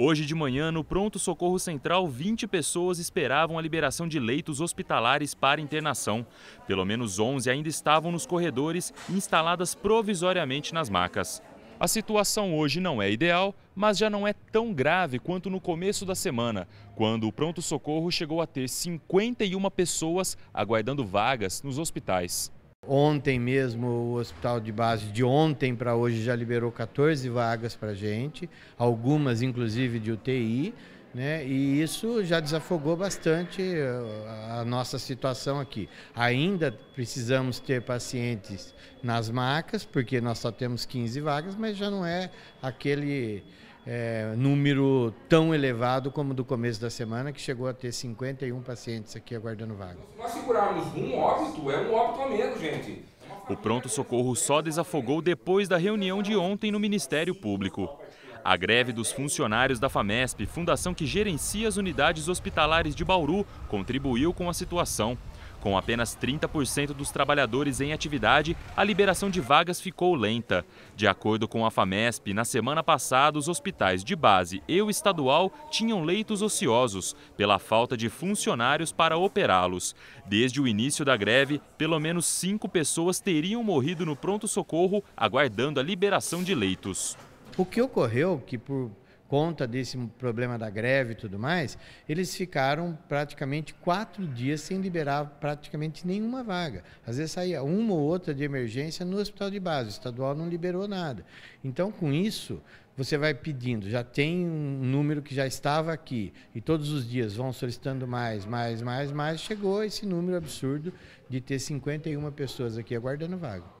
Hoje de manhã, no Pronto Socorro Central, 20 pessoas esperavam a liberação de leitos hospitalares para internação. Pelo menos 11 ainda estavam nos corredores, instaladas provisoriamente nas macas. A situação hoje não é ideal, mas já não é tão grave quanto no começo da semana, quando o pronto-socorro chegou a ter 51 pessoas aguardando vagas nos hospitais. Ontem mesmo, o hospital de base de ontem para hoje já liberou 14 vagas para gente, algumas inclusive de UTI, né? E isso já desafogou bastante eh, a nossa situação aqui. Ainda precisamos ter pacientes nas macas, porque nós só temos 15 vagas, mas já não é aquele é, número tão elevado como do começo da semana, que chegou a ter 51 pacientes aqui aguardando vaga. Se nós segurarmos um óbito, é um óbito a menos, gente. O pronto-socorro só desafogou depois da reunião de ontem no Ministério Público. A greve dos funcionários da FAMESP, fundação que gerencia as unidades hospitalares de Bauru, contribuiu com a situação. Com apenas 30% dos trabalhadores em atividade, a liberação de vagas ficou lenta. De acordo com a FAMESP, na semana passada, os hospitais de base e o estadual tinham leitos ociosos, pela falta de funcionários para operá-los. Desde o início da greve, pelo menos cinco pessoas teriam morrido no pronto-socorro, aguardando a liberação de leitos. O que ocorreu, que por conta desse problema da greve e tudo mais, eles ficaram praticamente quatro dias sem liberar praticamente nenhuma vaga. Às vezes saía uma ou outra de emergência no hospital de base, o estadual não liberou nada. Então, com isso, você vai pedindo, já tem um número que já estava aqui, e todos os dias vão solicitando mais, mais, mais, mais, chegou esse número absurdo de ter 51 pessoas aqui aguardando vaga.